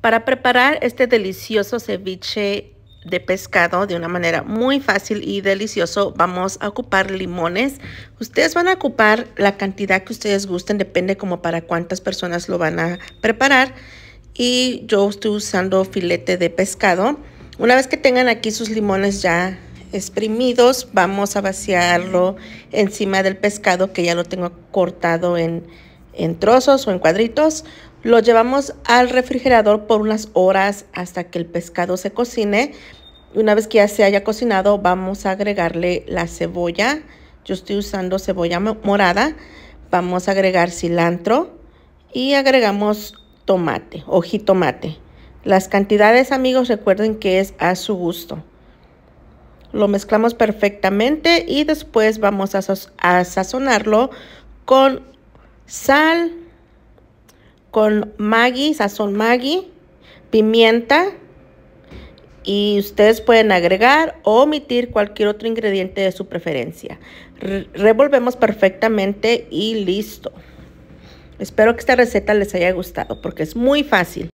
Para preparar este delicioso ceviche de pescado de una manera muy fácil y delicioso vamos a ocupar limones ustedes van a ocupar la cantidad que ustedes gusten depende como para cuántas personas lo van a preparar y yo estoy usando filete de pescado una vez que tengan aquí sus limones ya exprimidos vamos a vaciarlo encima del pescado que ya lo tengo cortado en en trozos o en cuadritos. Lo llevamos al refrigerador por unas horas hasta que el pescado se cocine. Una vez que ya se haya cocinado, vamos a agregarle la cebolla. Yo estoy usando cebolla morada. Vamos a agregar cilantro y agregamos tomate ojitomate. Las cantidades, amigos, recuerden que es a su gusto. Lo mezclamos perfectamente y después vamos a sazonarlo con sal, con Maggi, sazón Maggi, pimienta y ustedes pueden agregar o omitir cualquier otro ingrediente de su preferencia. revolvemos perfectamente y listo. Espero que esta receta les haya gustado porque es muy fácil.